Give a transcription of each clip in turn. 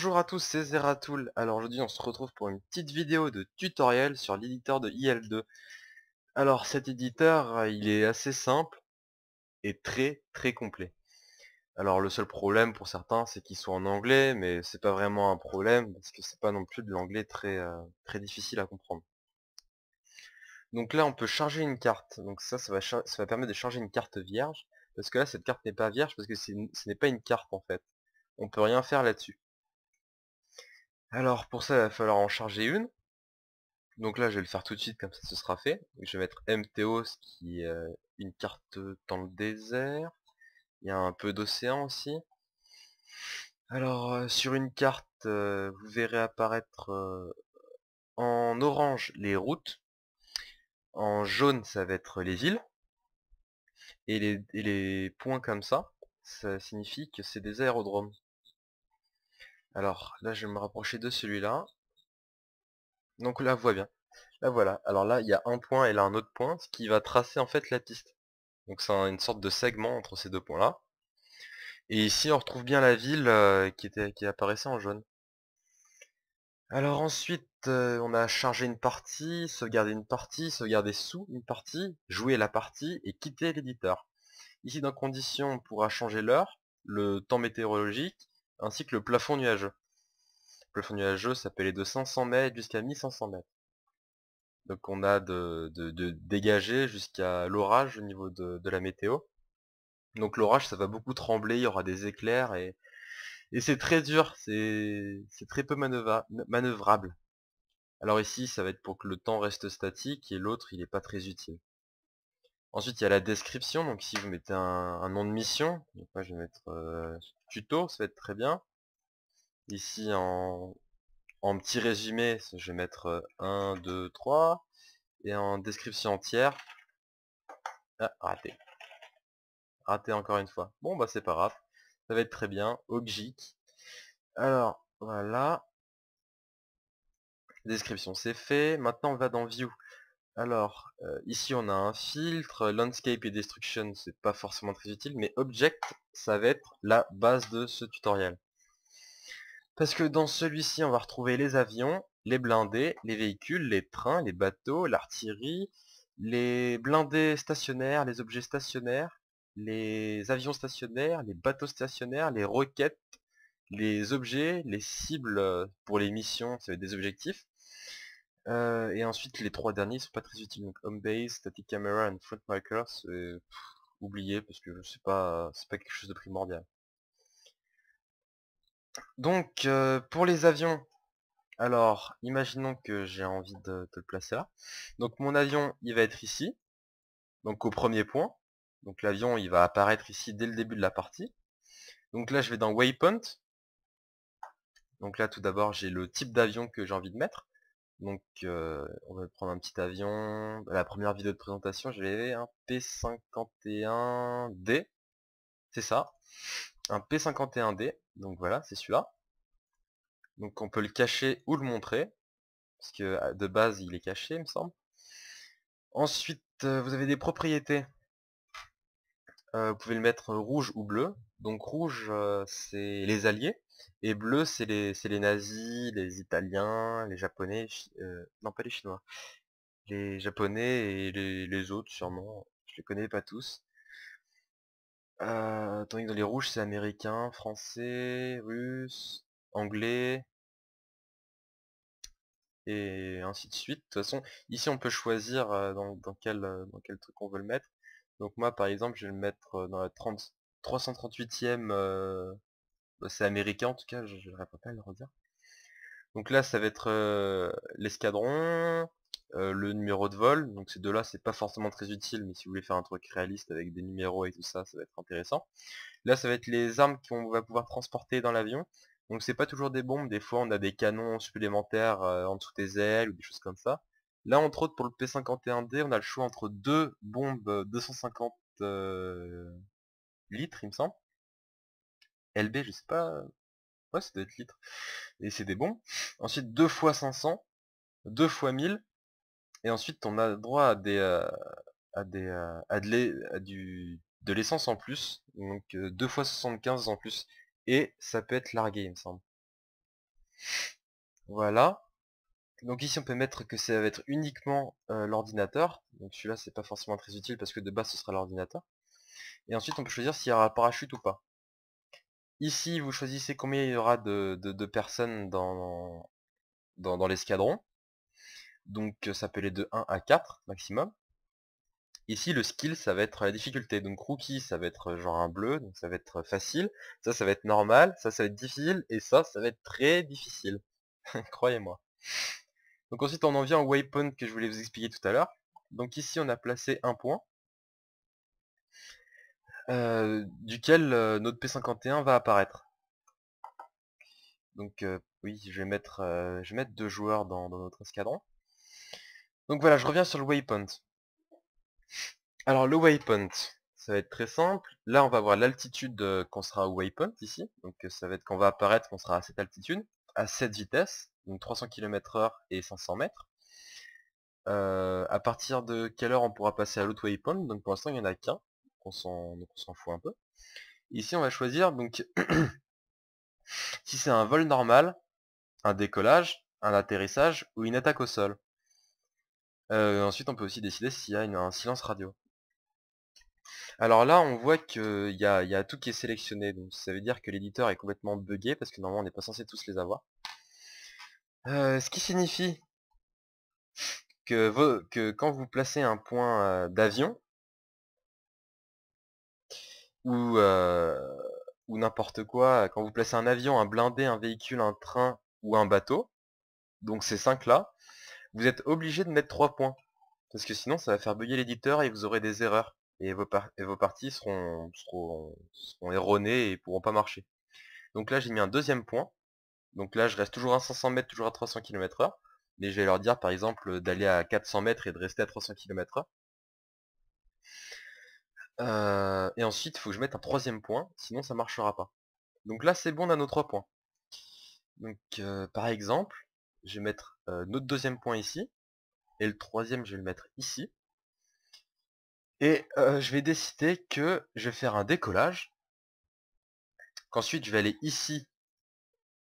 Bonjour à tous, c'est Zeratul, Alors aujourd'hui on se retrouve pour une petite vidéo de tutoriel sur l'éditeur de IL2. Alors cet éditeur, euh, il est assez simple et très très complet. Alors le seul problème pour certains, c'est qu'il soit en anglais, mais c'est pas vraiment un problème, parce que c'est pas non plus de l'anglais très, euh, très difficile à comprendre. Donc là on peut charger une carte, donc ça, ça va, ça va permettre de charger une carte vierge, parce que là cette carte n'est pas vierge, parce que ce n'est pas une carte en fait. On peut rien faire là-dessus. Alors pour ça, il va falloir en charger une. Donc là, je vais le faire tout de suite, comme ça ce sera fait. Je vais mettre MTO, ce qui est une carte dans le désert. Il y a un peu d'océan aussi. Alors sur une carte, vous verrez apparaître en orange les routes. En jaune, ça va être les villes. et les points comme ça, ça signifie que c'est des aérodromes. Alors là je vais me rapprocher de celui-là. Donc là on voit bien. Là voilà. Alors là il y a un point et là un autre point, ce qui va tracer en fait la piste. Donc c'est une sorte de segment entre ces deux points là. Et ici on retrouve bien la ville euh, qui, était, qui apparaissait en jaune. Alors ensuite euh, on a chargé une partie, sauvegardé une partie, sauvegardé sous une partie, jouer la partie et quitter l'éditeur. Ici dans conditions, on pourra changer l'heure, le temps météorologique, ainsi que le plafond nuageux. Le plafond nuageux s'appelait de 500 mètres jusqu'à 1500 mètres. Donc on a de, de, dégager jusqu'à l'orage au niveau de, la météo. Donc l'orage ça va beaucoup trembler, il y aura des éclairs et, et c'est très dur, c'est très peu manœuvrable. Alors ici ça va être pour que le temps reste statique et l'autre il n'est pas très utile. Ensuite il y a la description, donc si vous mettez un, nom de mission, donc je vais mettre euh, tuto, ça va être très bien. Ici, en, petit résumé, je vais mettre 1, 2, 3. Et en description entière... Ah, raté. Raté encore une fois. Bon, bah c'est pas grave. Ça va être très bien. Ogic. Alors, voilà. Description, c'est fait. Maintenant, on va dans View. Alors, euh, ici on a un filtre, Landscape et Destruction c'est pas forcément très utile, mais Object ça va être la base de ce tutoriel. Parce que dans celui-ci on va retrouver les avions, les blindés, les véhicules, les trains, les bateaux, l'artillerie, les blindés stationnaires, les objets stationnaires, les avions stationnaires, les bateaux stationnaires, les roquettes, les objets, les cibles euh, pour les missions, ça va être des objectifs, euh, et ensuite, les trois derniers sont pas très utiles. Donc home base, static camera and front marker, oublié parce que je sais pas c'est pas quelque chose de primordial. Donc euh, pour les avions, alors imaginons que j'ai envie de, te placer là. Donc mon avion, il va être ici, donc au premier point. Donc l'avion, il va apparaître ici dès le début de la partie. Donc là, je vais dans Waypoint. Donc là, tout d'abord, j'ai le type d'avion que j'ai envie de mettre. Donc on va prendre un petit avion. La première vidéo de présentation, j'avais hein, un P51D. C'est ça. Un P51D. Donc voilà, c'est celui-là. Donc on peut le cacher ou le montrer. Parce que de base il est caché il me semble. Ensuite vous avez des propriétés. vous pouvez le mettre rouge ou bleu. Donc rouge c'est les alliés. Et bleu, c'est les, les nazis, les Italiens, les Japonais, euh, non pas les Chinois, les Japonais et les, autres sûrement, je les connais pas tous. Euh, tandis que dans les rouges, c'est américain, français, russe, anglais, et ainsi de suite. De toute façon, ici on peut choisir euh, dans, quel, dans quel truc on veut le mettre. Donc moi par exemple, je vais le mettre dans la 338e... Bah, c'est américain en tout cas, je ne répète pas à le redire. Donc là ça va être l'escadron, le numéro de vol, donc ces deux-là c'est pas forcément très utile, mais si vous voulez faire un truc réaliste avec des numéros et tout ça, ça va être intéressant. Là ça va être les armes qu'on va pouvoir transporter dans l'avion, donc c'est pas toujours des bombes, des fois on a des canons supplémentaires en dessous des ailes ou des choses comme ça. Là entre autres pour le P51D on a le choix entre deux bombes 250 litres il me semble, LB, je sais pas. Ouais, ça doit être litres. Et c'est des bons. Ensuite, 2 fois 500, 2 fois 1000. Et ensuite, on a droit à des... Euh, à euh, de l'essence en plus, donc 2 euh, fois 75 en plus, et ça peut être largué il me semble. Voilà. Donc ici on peut mettre que ça va être uniquement l'ordinateur, donc celui-là c'est pas forcément très utile parce que de base ce sera l'ordinateur. Et ensuite on peut choisir s'il y aura parachute ou pas. Ici, vous choisissez combien il y aura de, personnes dans, l'escadron. Donc ça peut aller de 1 à 4 maximum. Ici, le skill, ça va être la difficulté. Donc rookie, ça va être genre un bleu, donc ça va être facile. Ça, ça va être normal. Ça, ça va être difficile. Et ça, ça va être très difficile. Croyez-moi. Donc ensuite, on en vient au waypoint que je voulais vous expliquer tout à l'heure. Donc ici, on a placé un point. Euh, duquel euh, notre P51 va apparaître. Donc euh, oui, je vais, mettre, deux joueurs dans, notre escadron. Donc voilà, je reviens sur le waypoint. Alors le waypoint, ça va être très simple. Là, on va voir l'altitude qu'on sera au waypoint ici. Donc ça va être qu'on va apparaître, qu'on sera à cette altitude, à cette vitesse, donc 300 km h et 500 mètres. à partir de quelle heure on pourra passer à l'autre waypoint, donc pour l'instant il n'y en a qu'un on s'en fout un peu. Ici, on va choisir, donc, si c'est un vol normal, un décollage, un atterrissage ou une attaque au sol. Euh, ensuite, on peut aussi décider s'il y a un silence radio. Alors là, on voit que il y, a tout qui est sélectionné, donc ça veut dire que l'éditeur est complètement bugué parce que normalement on n'est pas censé tous les avoir. Euh, ce qui signifie que, quand vous placez un point euh, d'avion, ou, n'importe quoi, quand vous placez un avion, un blindé, un véhicule, un train ou un bateau, donc ces 5 là, vous êtes obligé de mettre 3 points. Parce que sinon ça va faire bugger l'éditeur et vous aurez des erreurs. Et vos, parties seront, erronées et pourront pas marcher. Donc là j'ai mis un deuxième point. Donc là je reste toujours à 500 mètres, toujours à 300 km heure, Mais je vais leur dire par exemple d'aller à 400 mètres et de rester à 300 km h et ensuite, il faut que je mette un troisième point, sinon ça marchera pas. Donc là, c'est bon, on a nos trois points. Donc, par exemple, je vais mettre notre deuxième point ici, et le troisième, je vais le mettre ici. Et je vais décider que je vais faire un décollage, qu'ensuite je vais aller ici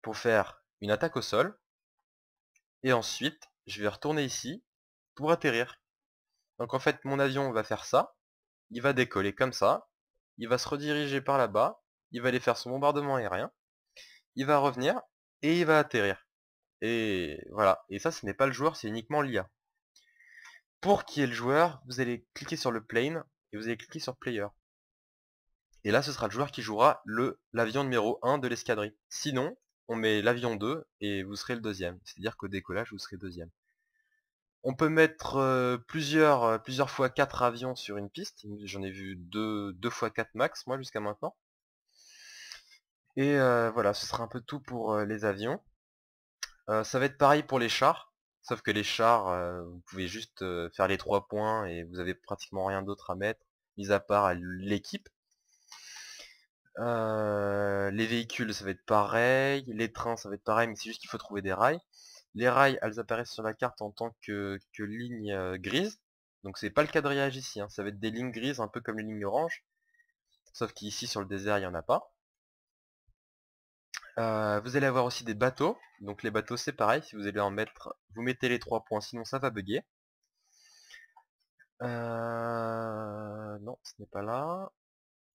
pour faire une attaque au sol, et ensuite, je vais retourner ici pour atterrir. Donc en fait, mon avion va faire ça, il va décoller comme ça, il va se rediriger par là-bas, il va aller faire son bombardement aérien, il va revenir, et il va atterrir. Et voilà, et ça ce n'est pas le joueur, c'est uniquement l'IA. Pour qui est le joueur, vous allez cliquer sur le plane, et vous allez cliquer sur player. Et là ce sera le joueur qui jouera le l'avion numéro 1 de l'escadrille. Sinon, on met l'avion 2 et vous serez le deuxième. C'est-à-dire qu'au décollage, vous serez deuxième. On peut mettre plusieurs, plusieurs fois 4 avions sur une piste. J'en ai vu 2 deux, fois 4 max, moi, jusqu'à maintenant. Et voilà, ce sera un peu tout pour les avions. ça va être pareil pour les chars. Sauf que les chars, vous pouvez juste faire les 3 points et vous avez pratiquement rien d'autre à mettre, mis à part l'équipe. les véhicules, ça va être pareil. Les trains, ça va être pareil, mais c'est juste qu'il faut trouver des rails. Les rails, elles apparaissent sur la carte en tant que, que lignes grises. Donc c'est pas le quadrillage ici, hein. ça va être des lignes grises, un peu comme les lignes oranges. Sauf qu'ici sur le désert, il n'y en a pas. vous allez avoir aussi des bateaux. Donc les bateaux, c'est pareil, si vous allez en mettre, vous mettez les trois points, sinon ça va bugger. Non, ce n'est pas là.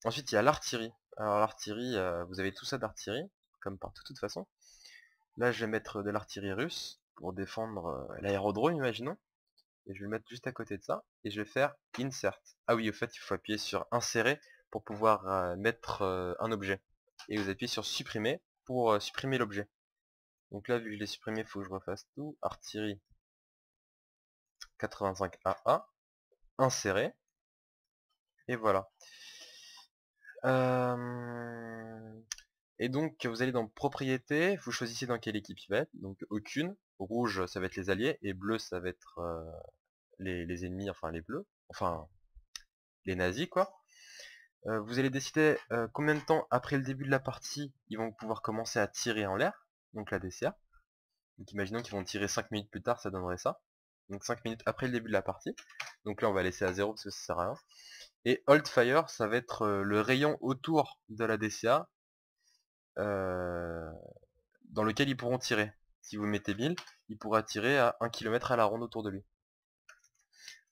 Ensuite, il y a l'artillerie. Alors l'artillerie, vous avez tout ça d'artillerie, comme partout de toute façon. Là, je vais mettre de l'artillerie russe pour défendre euh, l'aérodrome, imaginons. Et je vais le mettre juste à côté de ça. Et je vais faire insert. Ah oui, au fait, il faut appuyer sur insérer pour pouvoir euh, mettre euh, un objet. Et vous appuyez sur supprimer pour supprimer l'objet. Donc là, vu que je l'ai supprimé, il faut que je refasse tout. Artillerie 85 AA. Insérer. Et voilà. Et donc vous allez dans propriété, vous choisissez dans quelle équipe il va être, donc aucune, rouge ça va être les alliés, et bleu ça va être les, ennemis, enfin les bleus, enfin les nazis quoi. vous allez décider combien de temps après le début de la partie ils vont pouvoir commencer à tirer en l'air, donc la DCA. Donc imaginons qu'ils vont tirer 5 minutes plus tard, ça donnerait ça. Donc 5 minutes après le début de la partie. Donc là on va laisser à 0 parce que ça sert à rien. Et Hold Fire, ça va être le rayon autour de la DCA euh, dans lequel ils pourront tirer. Si vous mettez 1000, il pourra tirer à 1 km à la ronde autour de lui.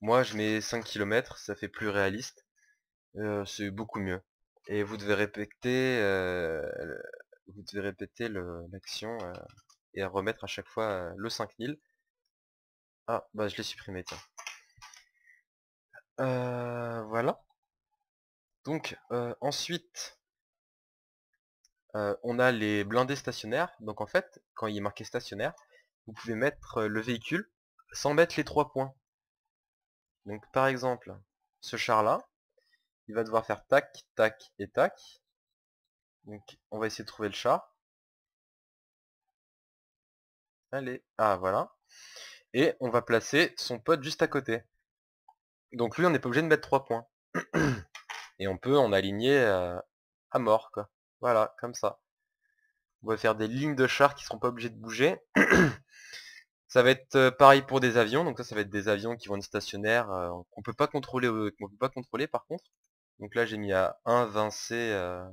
Moi je mets 5 km, ça fait plus réaliste. Euh, c'est beaucoup mieux. Et vous devez répéter euh, vous devez répéter l'action et remettre à chaque fois le 5000. Ah bah je l'ai supprimé tiens. voilà. Donc ensuite on a les blindés stationnaires. Donc en fait, quand il est marqué stationnaire, vous pouvez mettre le véhicule sans mettre les trois points. Donc par exemple, ce char-là, il va devoir faire tac, tac et tac. Donc on va essayer de trouver le char. Allez, ah voilà. Et on va placer son pote juste à côté. Donc lui, on n'est pas obligé de mettre trois points. et on peut en aligner à mort, quoi. Voilà, comme ça. On va faire des lignes de chars qui ne seront pas obligés de bouger. Ça va être euh, pareil pour des avions, donc ça, ça va être des avions qui vont être stationnaires, euh, On qu'on peut pas contrôler, euh, peut pas contrôler par contre. Donc là, j'ai mis à 1 20 c'est un,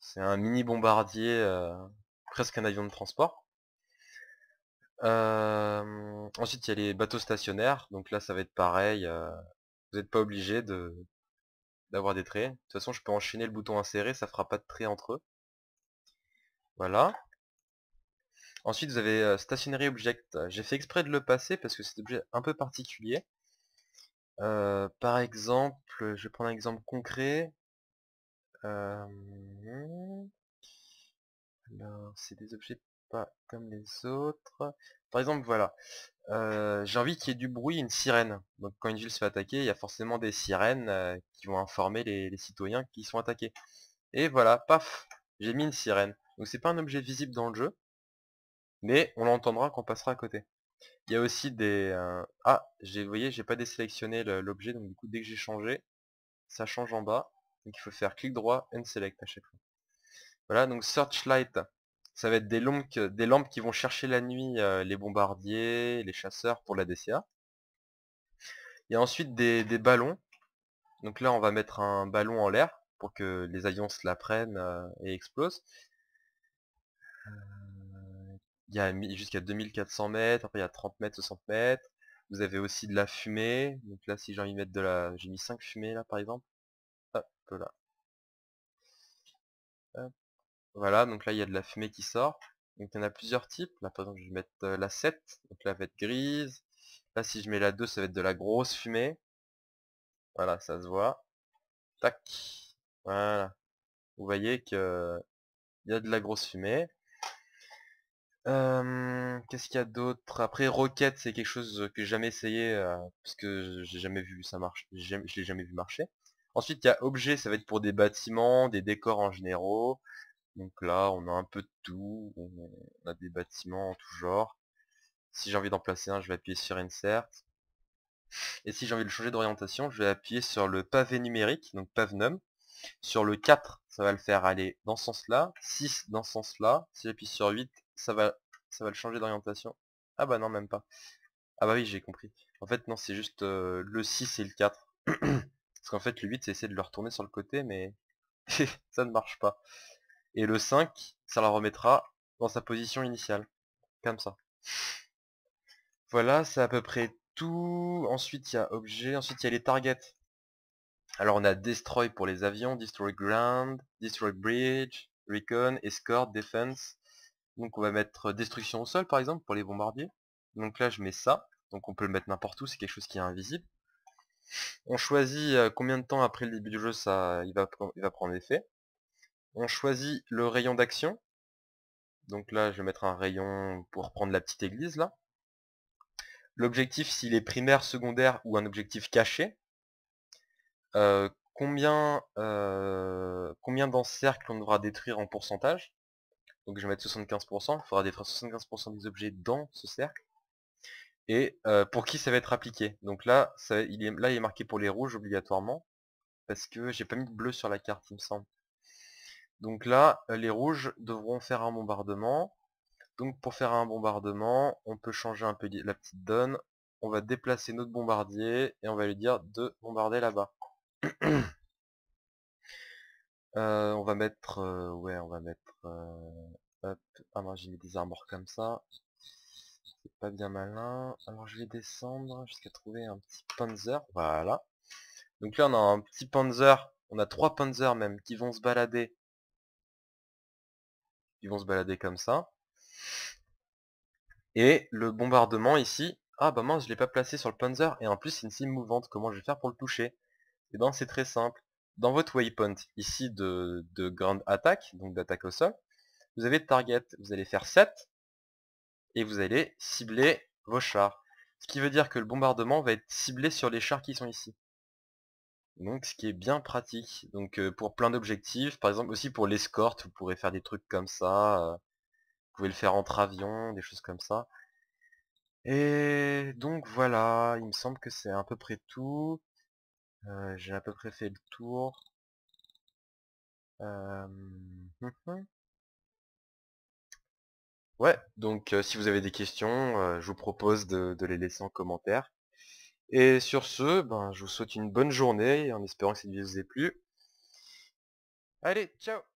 c'est un mini bombardier, presque un avion de transport. ensuite, il y a les bateaux stationnaires, donc là, ça va être pareil. vous n'êtes pas obligé de, d'avoir des traits. De toute façon, je peux enchaîner le bouton insérer, ça fera pas de traits entre eux. Voilà. Ensuite, vous avez euh, stationnerie Stationary Object. J'ai fait exprès de le passer parce que c'est un objet un peu particulier. Euh, par exemple, je vais prendre un exemple concret. Euh, alors, c'est des objets pas comme les autres. Par exemple, voilà. J'ai envie qu'il y ait du bruit, une sirène. Donc quand une ville se fait attaquer, il y a forcément des sirènes qui vont informer les, citoyens qui sont attaqués. Et voilà, paf J'ai mis une sirène. Donc c'est pas un objet visible dans le jeu, mais on l'entendra quand on passera à côté. Il y a aussi des... Ah, vous voyez, j'ai pas désélectionné l'objet, donc du coup dès que j'ai changé, ça change en bas. Donc il faut faire clic droit, select à chaque fois. Voilà, donc Searchlight, ça va être des lampes, qui vont chercher la nuit euh, les bombardiers, les chasseurs pour la DCA. Il y a ensuite des, ballons. Donc là, on va mettre un ballon en l'air pour que les avions se la prennent euh, et explosent. Euh, il y a jusqu'à 2400 mètres, après il y a 30 mètres, 60 mètres. Vous avez aussi de la fumée. Donc là, si j'ai envie de mettre de la... J'ai mis 5 fumées là, par exemple. Hop, là. Voilà, donc là il y a de la fumée qui sort. Donc il y en a plusieurs types. Là par exemple je vais mettre la 7, donc là va être grise. Là si je mets la 2 ça va être de la grosse fumée. Voilà, ça se voit. Tac. Voilà. Vous voyez que il y a de la grosse fumée. Qu'est-ce qu'il y a d'autre Après roquette c'est quelque chose que j'ai jamais essayé parce que j'ai jamais vu ça marche. Je l'ai jamais vu marcher. Ensuite il y a objet, ça va être pour des bâtiments, des décors en général. Donc là, on a un peu de tout, on a des bâtiments en tout genre. Si j'ai envie d'en placer un, je vais appuyer sur Insert. Et si j'ai envie de changer d'orientation, je vais appuyer sur le pavé numérique, donc Pavenum Sur le 4, ça va le faire aller dans ce sens-là. 6 dans ce sens-là. Si j'appuie sur 8, ça va, ça va le changer d'orientation. Ah bah non, même pas. Ah bah oui, j'ai compris. En fait, non, c'est juste euh, le 6 et le 4. Parce qu'en fait, le 8, c'est essayer de le retourner sur le côté, mais ça ne marche pas et le 5, ça la remettra dans sa position initiale. Comme ça. Voilà, c'est à peu près tout. Ensuite, il y a objet, ensuite il y a les targets. Alors on a Destroy pour les avions, Destroy Ground, Destroy Bridge, Recon, Escort, Defense. Donc on va mettre Destruction au sol par exemple pour les bombardiers. Donc là je mets ça, donc on peut le mettre n'importe où, c'est quelque chose qui est invisible. On choisit euh, combien de temps après le début du jeu ça il va, il va prendre effet on choisit le rayon d'action. Donc là, je vais mettre un rayon pour prendre la petite église, là. L'objectif, s'il est primaire, secondaire ou un objectif caché. Euh, combien, dans euh, ce cercle on devra détruire en pourcentage. Donc je vais mettre 75%, il faudra détruire 75% des objets dans ce cercle. Et euh, pour qui ça va être appliqué Donc là, il est, là il est marqué pour les rouges obligatoirement, parce que j'ai pas mis de bleu sur la carte il me semble. Donc là, euh, les rouges devront faire un bombardement. Donc pour faire un bombardement, on peut changer un peu la petite donne. On va déplacer notre bombardier et on va lui dire de bombarder là-bas. Euh, on va mettre... Euh, ouais, on va mettre... ah non, j'ai mis des armures comme ça. C'est pas bien malin. Alors je vais descendre jusqu'à trouver un petit panzer. Voilà. Donc là, on a un petit panzer. On a trois panzers même qui vont se balader ils vont se balader comme ça. Et le bombardement ici, ah bah moi je l'ai pas placé sur le Panzer, et en plus c'est une cible mouvante, comment je vais faire pour le toucher Et eh ben c'est très simple, dans votre waypoint ici de, de grande attaque, donc d'attaque au sol, vous avez target, vous allez faire 7, et vous allez cibler vos chars. Ce qui veut dire que le bombardement va être ciblé sur les chars qui sont ici. Donc ce qui est bien pratique, donc pour plein d'objectifs, par exemple aussi pour l'escorte, vous pourrez faire des trucs comme ça, vous pouvez le faire entre avions, des choses comme ça. Et donc voilà, il me semble que c'est à peu près tout. J'ai à peu près fait le tour. Hum, hum. ouais, donc si vous avez des questions, je vous propose de les laisser en commentaire. Et sur ce, ben, je vous souhaite une bonne journée en espérant que cette vidéo vous ait plu. Allez, ciao